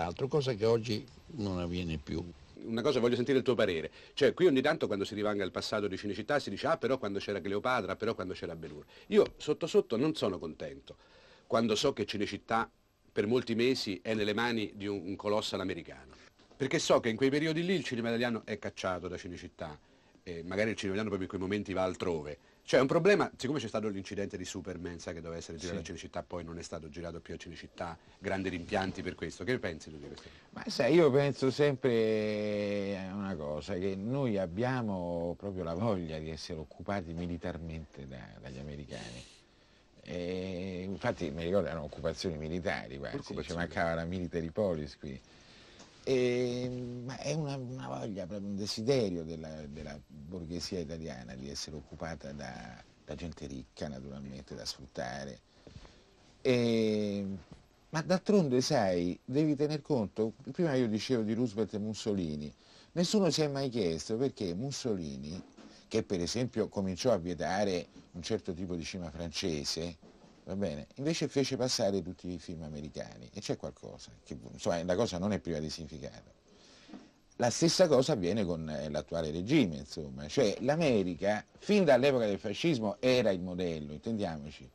l'altro, cosa che oggi non avviene più. Una cosa voglio sentire il tuo parere, cioè qui ogni tanto quando si rivanga al passato di Cinecittà si dice ah però quando c'era Cleopatra, però quando c'era Belur. Io sotto sotto non sono contento quando so che Cinecittà per molti mesi è nelle mani di un, un colossal americano, perché so che in quei periodi lì il cinema italiano è cacciato da Cinecittà, e magari il cinema proprio in quei momenti va altrove. Cioè è un problema, siccome c'è stato l'incidente di Superman, sa che doveva essere girato sì. a Cinecittà, poi non è stato girato più a Cinecittà, grandi rimpianti per questo. Che pensi tu di questo? Ma sai, io penso sempre a una cosa, che noi abbiamo proprio la voglia di essere occupati militarmente da, dagli americani. E infatti mi ricordo erano occupazioni militari quasi, ci mancava la military police qui. E, ehm, ma è una, una, voglia, un desiderio della, della, borghesia italiana di essere occupata da, da gente ricca naturalmente, da sfruttare. E, ehm, ma d'altronde, sai, devi tener conto, prima io dicevo di Roosevelt e Mussolini, nessuno si è mai chiesto perché Mussolini, che per esempio cominciò a vietare un certo tipo di cima francese, va bene? Invece fece passare tutti i film americani e c'è qualcosa, che, insomma la cosa non è priva di significato. La stessa cosa avviene con eh, l'attuale regime, insomma, cioè l'America fin dall'epoca del fascismo era il modello, intendiamoci,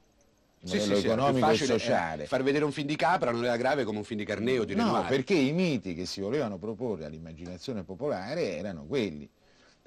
il sì, sì, economico sì, e eh, sociale. Far vedere un film di Capra non era grave come un film di Carneo, di No, perché i miti che si volevano proporre all'immaginazione popolare erano quelli.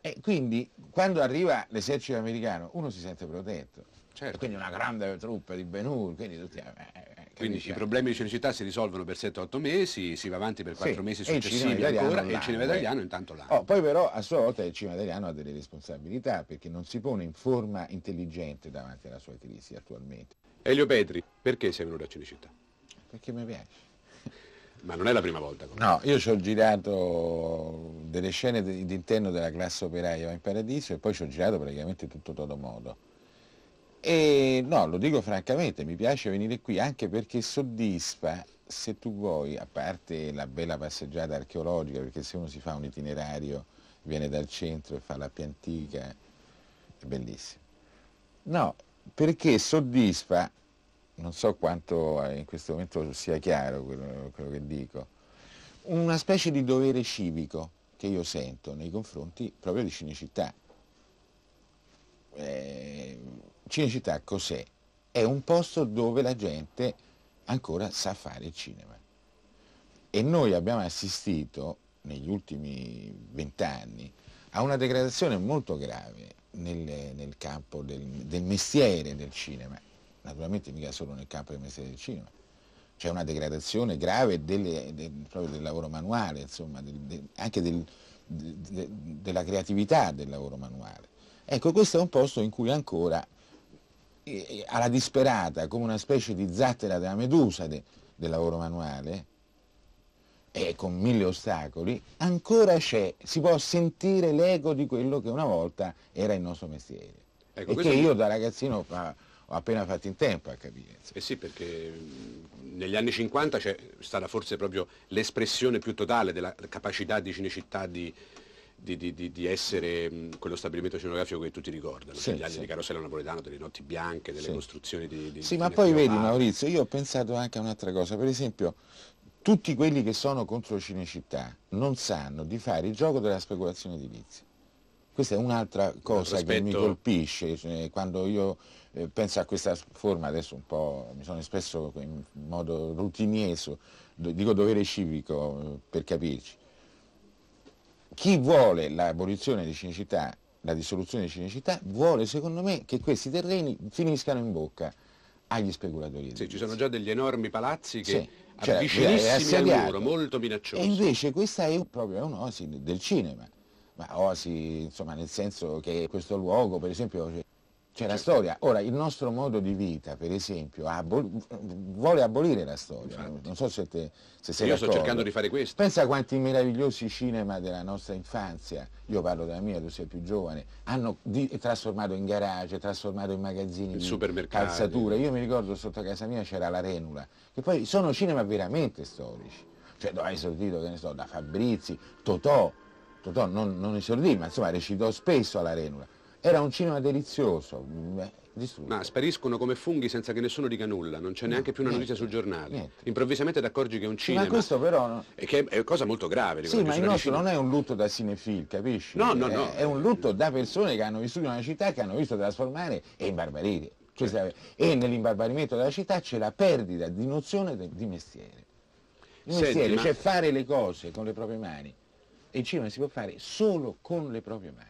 E quindi quando arriva l'esercito americano uno si sente protetto. Certo. quindi una grande truppa di Benur, quindi tutti... Eh, eh quindi i problemi di Cinecittà si risolvono per 7-8 mesi, si va avanti per 4 sì, mesi successivi ancora e il cinema eh. italiano intanto l'ha. Oh, poi però a sua volta il cinema italiano ha delle responsabilità perché non si pone in forma intelligente davanti alla sua crisi attualmente. Elio Petri, perché sei venuto a Cinecittà? Perché mi piace. Ma non è la prima volta. Comunque. No, io ci ho girato delle scene d'interno della classe operaia in Paradiso e poi ci ho girato praticamente tutto Todo Modo e no, lo dico francamente, mi piace venire qui anche perché soddisfa, se tu vuoi, a parte la bella passeggiata archeologica, perché se uno si fa un itinerario, viene dal centro e fa la più antica, è bellissimo. No, perché soddisfa, non so quanto eh, in questo momento sia chiaro quello, quello che dico, una specie di dovere civico che io sento nei confronti proprio di Cinecittà. Eh, Cinecittà cos'è? È un posto dove la gente ancora sa fare il cinema. E noi abbiamo assistito negli ultimi vent'anni a una degradazione molto grave nel, nel campo del, del, mestiere del cinema, naturalmente mica solo nel campo del mestiere del cinema, c'è una degradazione grave delle, del, proprio del lavoro manuale, insomma, del, del, anche de, de, della creatività del lavoro manuale. Ecco, questo è un posto in cui ancora alla disperata, come una specie di zattera della medusa de, del lavoro manuale, e con mille ostacoli, ancora c'è, si può sentire l'eco di quello che una volta era il nostro mestiere. Ecco, e che io da ragazzino fa, ho appena fatto in tempo a capire. Eh sì, perché negli anni 50 c'è stata forse proprio l'espressione più totale della capacità di Cinecittà di di, di, di, essere quello stabilimento scenografico che tutti ricordano, sì, gli anni sì. di Carosello Napoletano, delle notti bianche, delle sì. costruzioni di... di sì, ma poi vedi Maurizio, io ho pensato anche a un'altra cosa, per esempio tutti quelli che sono contro Cinecittà non sanno di fare il gioco della speculazione edilizia. Questa è un'altra cosa che mi colpisce cioè, quando io eh, penso a questa forma, adesso un po' mi sono espresso in modo rutinieso, do, dico dovere civico eh, per capirci, chi vuole l'abolizione di Cinecittà, la dissoluzione di Cinecittà, vuole secondo me che questi terreni finiscano in bocca agli speculatori. Sì, ci sono già degli enormi palazzi che sì, cioè, avvicinissimi al muro, molto minacciosi. E invece questa è proprio un'osi del cinema, ma osi insomma nel senso che questo luogo per esempio c'è la storia. Ora, il nostro modo di vita, per esempio, abol vuole abolire la storia. Infatti. Non so se, te, se sei Io sto cercando di fare questo. Pensa quanti meravigliosi cinema della nostra infanzia, io parlo della mia, tu sei più giovane, hanno trasformato in garage, trasformato in magazzini il di calzature. Io mi ricordo sotto casa mia c'era la Renula, che poi sono cinema veramente storici. Cioè, dove hai esordito, che ne so, da Fabrizi, Totò. Totò non, non esordì, ma insomma recitò spesso alla Renula. Era un cinema delizioso. Mm, distrutto. Ma spariscono come funghi senza che nessuno dica nulla, non c'è neanche più una notizia sul giornale. Niente. Improvvisamente ti accorgi che è un cinema. Ma questo però... No. E che è cosa molto grave. Sì, ma il nostro non è un lutto da cinefil, capisci? No, no, no. È, un lutto da persone che hanno vissuto una città che hanno visto trasformare e imbarbarire. Cioè, certo. e nell'imbarbarimento della città c'è la perdita di nozione di mestiere. Il mestiere, Senti, cioè ma... fare le cose con le proprie mani. E il cinema si può fare solo con le proprie mani.